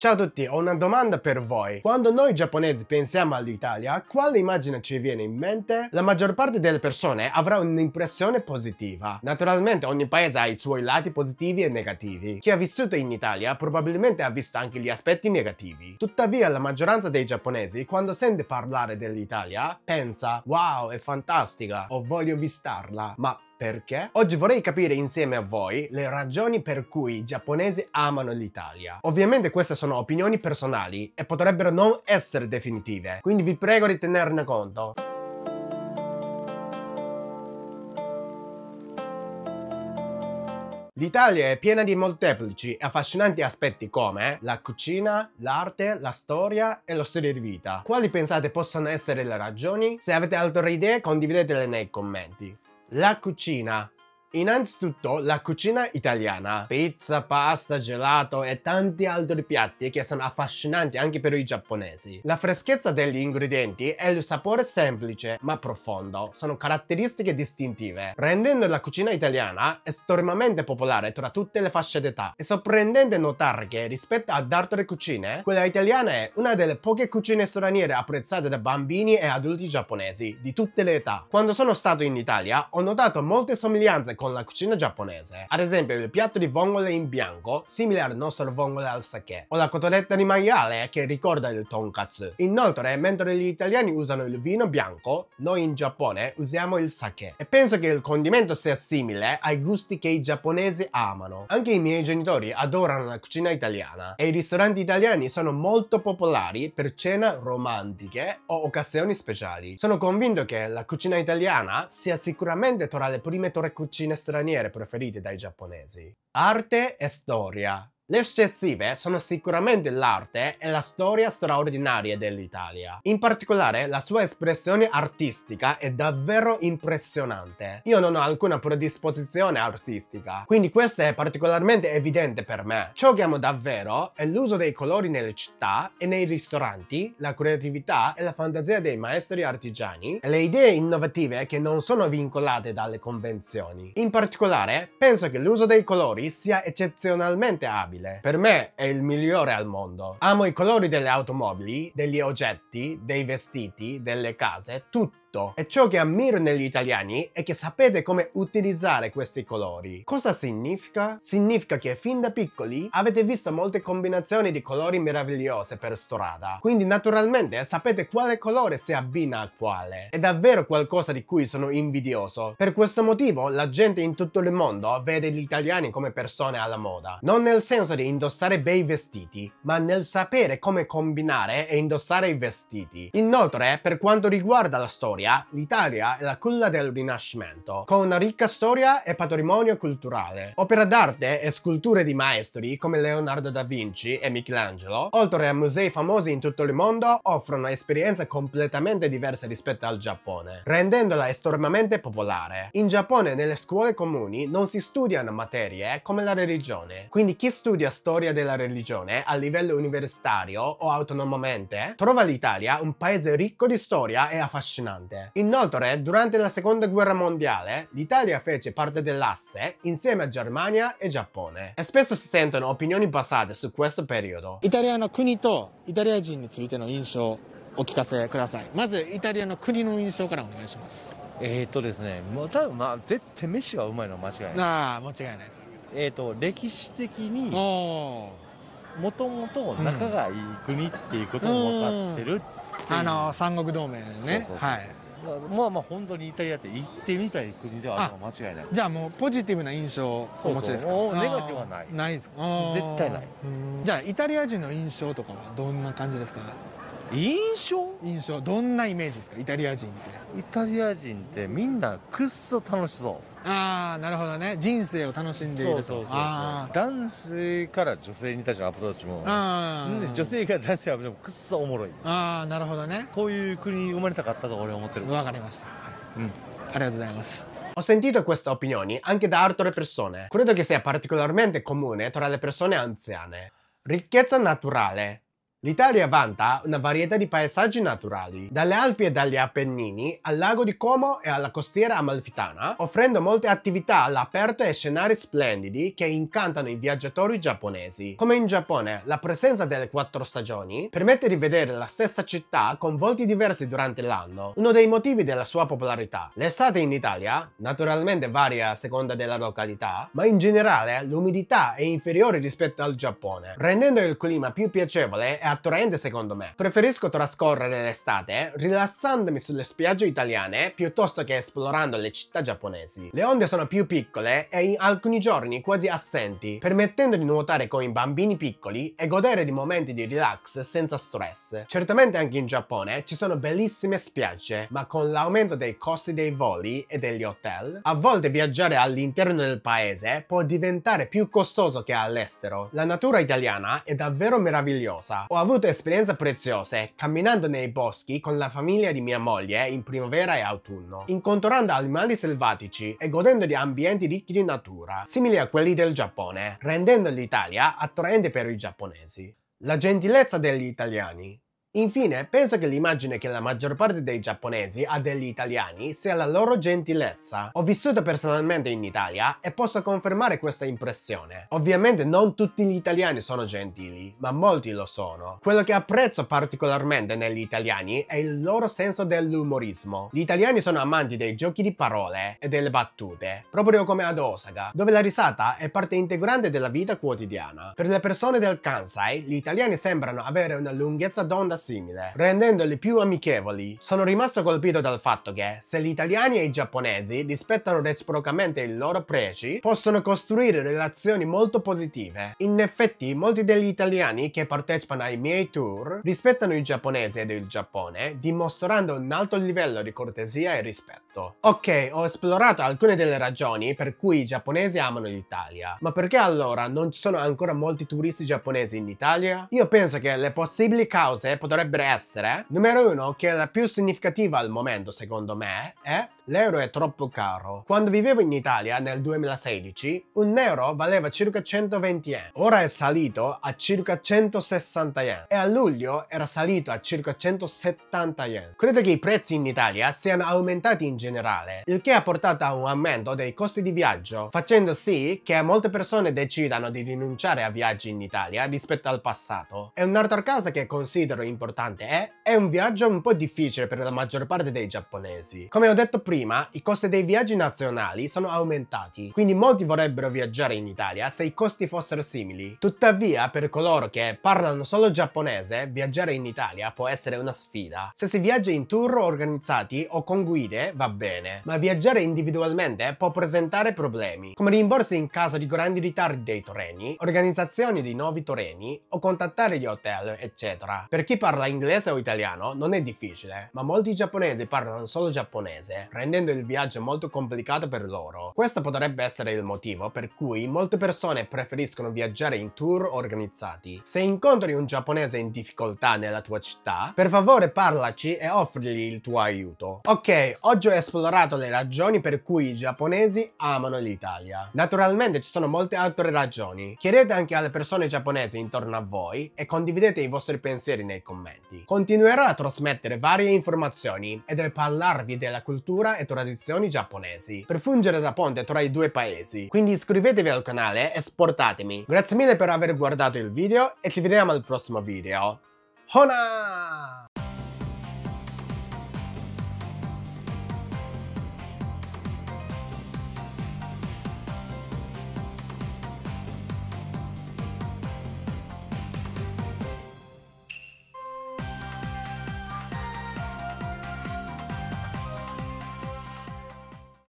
Ciao a tutti, ho una domanda per voi. Quando noi giapponesi pensiamo all'Italia, quale immagine ci viene in mente? La maggior parte delle persone avrà un'impressione positiva. Naturalmente ogni paese ha i suoi lati positivi e negativi. Chi ha vissuto in Italia probabilmente ha visto anche gli aspetti negativi. Tuttavia la maggioranza dei giapponesi quando sente parlare dell'Italia pensa wow è fantastica o voglio visitarla. Ma perché? Oggi vorrei capire insieme a voi le ragioni per cui i giapponesi amano l'Italia. Ovviamente queste sono opinioni personali e potrebbero non essere definitive, quindi vi prego di tenerne conto. L'Italia è piena di molteplici e affascinanti aspetti come la cucina, l'arte, la storia e lo stile di vita. Quali pensate possano essere le ragioni? Se avete altre idee condividetele nei commenti. La cucina Innanzitutto la cucina italiana, pizza, pasta, gelato e tanti altri piatti che sono affascinanti anche per i giapponesi. La freschezza degli ingredienti e il sapore semplice ma profondo sono caratteristiche distintive, rendendo la cucina italiana estremamente popolare tra tutte le fasce d'età. È sorprendente notare che rispetto ad altre cucine, quella italiana è una delle poche cucine straniere apprezzate da bambini e adulti giapponesi di tutte le età. Quando sono stato in Italia ho notato molte somiglianze con la cucina giapponese. Ad esempio il piatto di vongole in bianco, simile al nostro vongole al sake, o la cotoletta di maiale che ricorda il tonkatsu. Inoltre, mentre gli italiani usano il vino bianco, noi in Giappone usiamo il sake. E penso che il condimento sia simile ai gusti che i giapponesi amano. Anche i miei genitori adorano la cucina italiana e i ristoranti italiani sono molto popolari per cena romantiche o occasioni speciali. Sono convinto che la cucina italiana sia sicuramente tra le prime tre cucine straniere preferite dai giapponesi. Arte e storia, le ossessive sono sicuramente l'arte e la storia straordinaria dell'Italia. In particolare la sua espressione artistica è davvero impressionante. Io non ho alcuna predisposizione artistica, quindi questo è particolarmente evidente per me. Ciò che amo davvero è l'uso dei colori nelle città e nei ristoranti, la creatività e la fantasia dei maestri artigiani e le idee innovative che non sono vincolate dalle convenzioni. In particolare penso che l'uso dei colori sia eccezionalmente abile automobile. Per me è il migliore al mondo. Amo i colori delle automobili, degli oggetti, dei vestiti, delle case, tutto tutto. E ciò che ammiro negli italiani è che sapete come utilizzare questi colori. Cosa significa? Significa che fin da piccoli avete visto molte combinazioni di colori meravigliose per strada, quindi naturalmente sapete quale colore si abbina a quale. È davvero qualcosa di cui sono invidioso. Per questo motivo la gente in tutto il mondo vede gli italiani come persone alla moda. Non nel senso di indossare bei vestiti, ma nel sapere come combinare e indossare i vestiti. Inoltre, per quanto riguarda la storia, storia, l'Italia è la culla del Rinascimento, con una ricca storia e patrimonio culturale. Opera d'arte e sculture di maestri come Leonardo da Vinci e Michelangelo, oltre a musei famosi in tutto il mondo, offrono esperienze completamente diverse rispetto al Giappone, rendendola estremamente popolare. In Giappone nelle scuole comuni non si studiano materie come la religione, quindi chi studia storia della religione a livello universitario o autonomamente trova l'Italia un paese ricco di storia e affascinante. importante. Inoltre, durante la seconda guerra mondiale, l'Italia fece parte dell'asse insieme a Germania e Giappone. E spesso si sentono opinioni passate su questo periodo. イタリアの国とイタリア人についての印象お聞かせください。まずイタリアの国の印象からお願いします。えー、っとですね、もう多分まあ絶対飯がうまいのは間違いない。ああ、間違いないです。えー、っと歴史的に。もともと仲がいい国っていうことも分かってるっあの三国同盟ねはいまあまあ本当にイタリアって行ってみたい国ではあるの間違いないじゃあもうポジティブな印象をお持ちですかそうネガティブはないないですか絶対ないじゃあイタリア人の印象とかはどんな感じですか印象印象どんなイメージですかイタリア人ってイタリア人ってみんなくっそ楽しそうああなるほどね人生を楽しんでいるとそうそうそう男性から女性に対してのアプローチも女性から男性のアプローチもくっそおもろいああなるほどねこういう国に生まれたかったと俺は思ってるわかりました、うん、ありがとうございます Ho sentito queste opinioni anche da altre persone. Credo che sia particolarmente comune tra le persone anziane. Ricchezza naturale. L'Italia vanta una varietà di paesaggi naturali, dalle Alpi e dagli Appennini al lago di Como e alla costiera amalfitana, offrendo molte attività all'aperto e scenari splendidi che incantano i viaggiatori giapponesi. Come in Giappone, la presenza delle quattro stagioni permette di vedere la stessa città con volti diversi durante l'anno, uno dei motivi della sua popolarità. L'estate in Italia, naturalmente varia a seconda della località, ma in generale l'umidità è inferiore rispetto al Giappone, rendendo il clima più piacevole e attraente secondo me. Preferisco trascorrere l'estate eh, rilassandomi sulle spiagge italiane piuttosto che esplorando le città giapponesi. Le onde sono più piccole e in alcuni giorni quasi assenti, permettendo di nuotare con i bambini piccoli e godere di momenti di relax senza stress. Certamente anche in Giappone ci sono bellissime spiagge, ma con l'aumento dei costi dei voli e degli hotel, a volte viaggiare all'interno del paese può diventare più costoso che all'estero. La natura italiana è davvero meravigliosa. Ho ho avuto esperienze preziose camminando nei boschi con la famiglia di mia moglie in primavera e autunno, incontrando animali selvatici e godendo di ambienti ricchi di natura, simili a quelli del Giappone, rendendo l'Italia attraente per i giapponesi. La gentilezza degli italiani Infine, penso che l'immagine che la maggior parte dei giapponesi ha degli italiani sia la loro gentilezza. Ho vissuto personalmente in Italia e posso confermare questa impressione. Ovviamente non tutti gli italiani sono gentili, ma molti lo sono. Quello che apprezzo particolarmente negli italiani è il loro senso dell'umorismo. Gli italiani sono amanti dei giochi di parole e delle battute, proprio come ad Osaka, dove la risata è parte integrante della vita quotidiana. Per le persone del Kansai, gli italiani sembrano avere una lunghezza d'onda simile, rendendole più amichevoli. Sono rimasto colpito dal fatto che, se gli italiani e i giapponesi rispettano reciprocamente i loro pregi, possono costruire relazioni molto positive. In effetti, molti degli italiani che partecipano ai miei tour rispettano i giapponesi ed il Giappone, dimostrando un alto livello di cortesia e rispetto. Ok, ho esplorato alcune delle ragioni per cui i giapponesi amano l'Italia, ma perché allora non ci sono ancora molti turisti giapponesi in Italia? Io penso che le possibili cause potrebbero dovrebbe essere? Numero uno, che è la più significativa al momento secondo me, è l'euro è troppo caro. Quando vivevo in Italia nel 2016, un euro valeva circa 120 yen. Ora è salito a circa 160 yen e a luglio era salito a circa 170 yen. Credo che i prezzi in Italia siano aumentati in generale, il che ha portato a un aumento dei costi di viaggio, facendo sì che molte persone decidano di rinunciare a viaggi in Italia rispetto al passato. E un'altra cosa che considero importante è, è un viaggio un po' difficile per la maggior parte dei giapponesi. Come ho detto prima, prima, i costi dei viaggi nazionali sono aumentati, quindi molti vorrebbero viaggiare in Italia se i costi fossero simili. Tuttavia, per coloro che parlano solo giapponese, viaggiare in Italia può essere una sfida. Se si viaggia in tour organizzati o con guide, va bene, ma viaggiare individualmente può presentare problemi, come rimborsi in caso di grandi ritardi dei treni, organizzazione di nuovi treni o contattare gli hotel, eccetera. Per chi parla inglese o italiano non è difficile, ma molti giapponesi parlano solo giapponese, rendendo il viaggio molto complicato per loro. Questo potrebbe essere il motivo per cui molte persone preferiscono viaggiare in tour organizzati. Se incontri un giapponese in difficoltà nella tua città, per favore parlaci e offrigli il tuo aiuto. Ok, oggi ho esplorato le ragioni per cui i giapponesi amano l'Italia. Naturalmente ci sono molte altre ragioni. Chiedete anche alle persone giapponesi intorno a voi e condividete i vostri pensieri nei commenti. Continuerò a trasmettere varie informazioni ed a parlarvi della cultura e tradizioni giapponesi, per fungere da ponte tra i due paesi. Quindi iscrivetevi al canale e supportatemi. Grazie mille per aver guardato il video e ci vediamo al prossimo video. Hona!